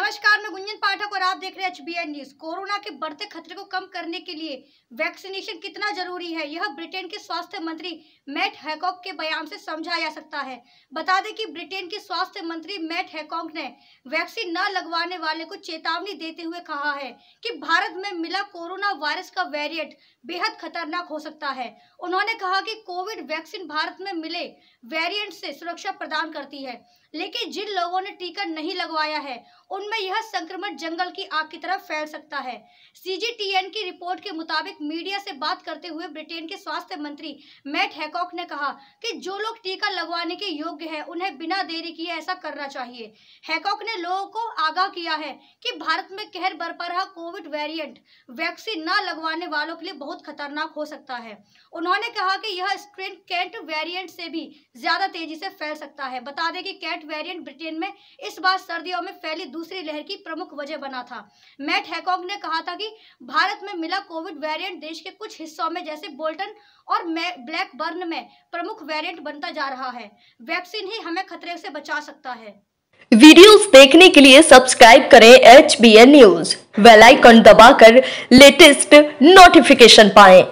नमस्कार मैं गुंजन पाठक और आप देख रहे हैं एच न्यूज कोरोना के बढ़ते खतरे को कम करने के लिए वैक्सीनेशन कितना जरूरी है यह ब्रिटेन के स्वास्थ्य मंत्री मैट हैकॉक के बयान से समझा जा सकता है बता दें कि ब्रिटेन के स्वास्थ्य मंत्री मैट हैकॉक ने वैक्सीन न लगवाने वाले को चेतावनी देते हुए कहा है की भारत में मिला कोरोना वायरस का वेरियंट बेहद खतरनाक हो सकता है उन्होंने कहा की कोविड वैक्सीन भारत में मिले वेरियंट से सुरक्षा प्रदान करती है लेकिन जिन लोगों ने टीका नहीं लगवाया है उनमें यह संक्रमण जंगल की आग की तरह फैल सकता है सीजीटीएन की रिपोर्ट के मुताबिक मीडिया से बात करते हुए ब्रिटेन के स्वास्थ्य मंत्री मैट हैकॉक ने कहा कि जो लोग टीका लगवाने के योग्य हैं उन्हें बिना देरी किए ऐसा करना चाहिए हैकॉक ने लोगों को आगाह किया है कि भारत में कहर बरपा रहा कोविड वेरियंट वैक्सीन न लगवाने वालों के लिए बहुत खतरनाक हो सकता है उन्होंने कहा कि यह स्ट्रेन कैंट वेरियंट से भी ज्यादा तेजी से फैल सकता है बता दें कि कैट वेरिएंट ब्रिटेन में इस बार सर्दियों में फैली दूसरी लहर की प्रमुख वजह बना था मैट हैकॉक ने कहा था कि भारत में मिला कोविड वेरिएंट देश के कुछ हिस्सों में जैसे बोल्टन और ब्लैक बर्न में प्रमुख वेरिएंट बनता जा रहा है वैक्सीन ही हमें खतरे से बचा सकता है वीडियोस देखने के लिए सब्सक्राइब करें एच न्यूज वेलाइकन आइकन दबाकर लेटेस्ट नोटिफिकेशन पाए